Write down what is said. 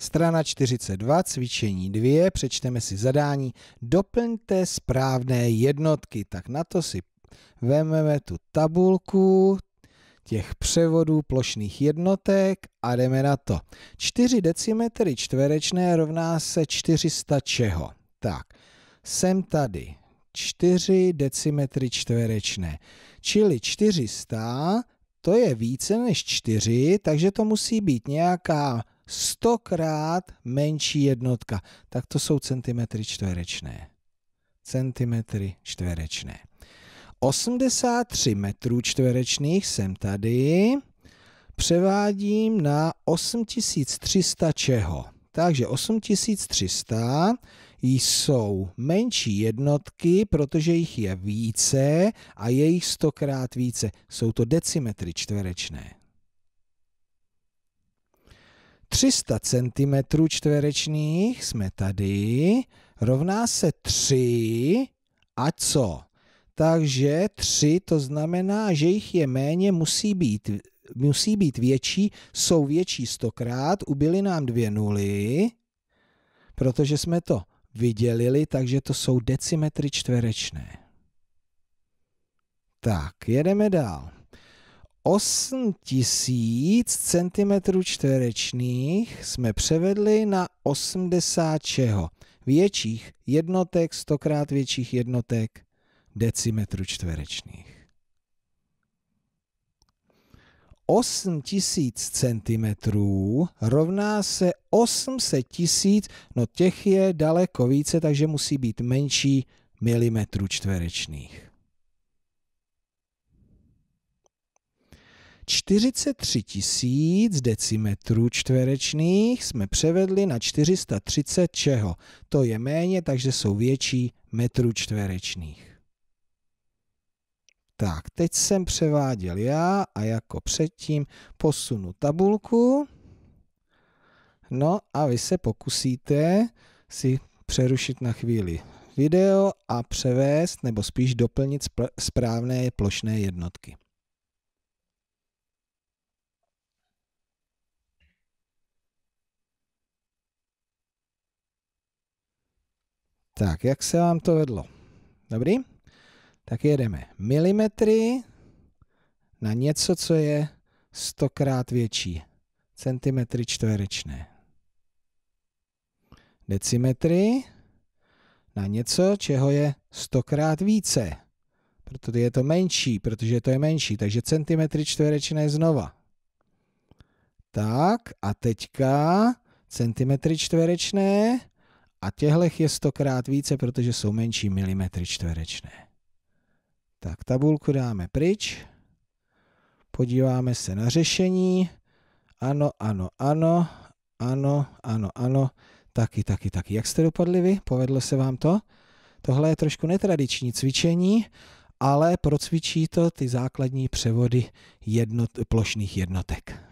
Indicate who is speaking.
Speaker 1: Strana 42, cvičení 2, přečteme si zadání. Doplňte správné jednotky. Tak na to si vezmeme tu tabulku těch převodů plošných jednotek a jdeme na to. 4 decimetry čtverečné rovná se 400 čeho? Tak, jsem tady 4 decimetry čtverečné, čili 400 to je více než 4, takže to musí být nějaká stokrát menší jednotka. Tak to jsou centimetry čtverečné. Centimetry čtverečné. 83 metrů čtverečných jsem tady. Převádím na 8300 čeho? Takže 8300 jsou menší jednotky, protože jich je více a je jich stokrát více. Jsou to decimetry čtverečné. 300 cm čtverečných jsme tady, rovná se 3 a co? Takže 3 to znamená, že jich je méně, musí být, musí být větší, jsou větší stokrát, ubyly nám dvě nuly, protože jsme to vydělili, takže to jsou decimetry čtverečné. Tak, jedeme dál. 8 cm čtverečných jsme převedli na 80 čeho? Větších jednotek, stokrát větších jednotek decimetrů čtverečných. 8 cm centimetrů rovná se 800 tisíc, no těch je daleko více, takže musí být menší milimetrů čtverečných. 43 tisíc decimetrů čtverečných jsme převedli na 430 čeho. To je méně, takže jsou větší metrů čtverečných. Tak, teď jsem převáděl já a jako předtím posunu tabulku. No a vy se pokusíte si přerušit na chvíli video a převést nebo spíš doplnit správné plošné jednotky. Tak, jak se vám to vedlo? Dobrý? Tak jedeme. Milimetry na něco, co je stokrát větší. Centimetry čtverečné. Decimetry na něco, čeho je stokrát více. Protože je to menší, protože to je menší. Takže centimetry čtverečné znova. Tak a teďka centimetry čtverečné a těhlech je stokrát více, protože jsou menší milimetry čtverečné. Tak tabulku dáme pryč. Podíváme se na řešení. Ano, ano, ano, ano, ano, ano. Taky, taky, taky. Jak jste dopadli vy? Povedlo se vám to? Tohle je trošku netradiční cvičení, ale procvičí to ty základní převody jednot, plošných jednotek.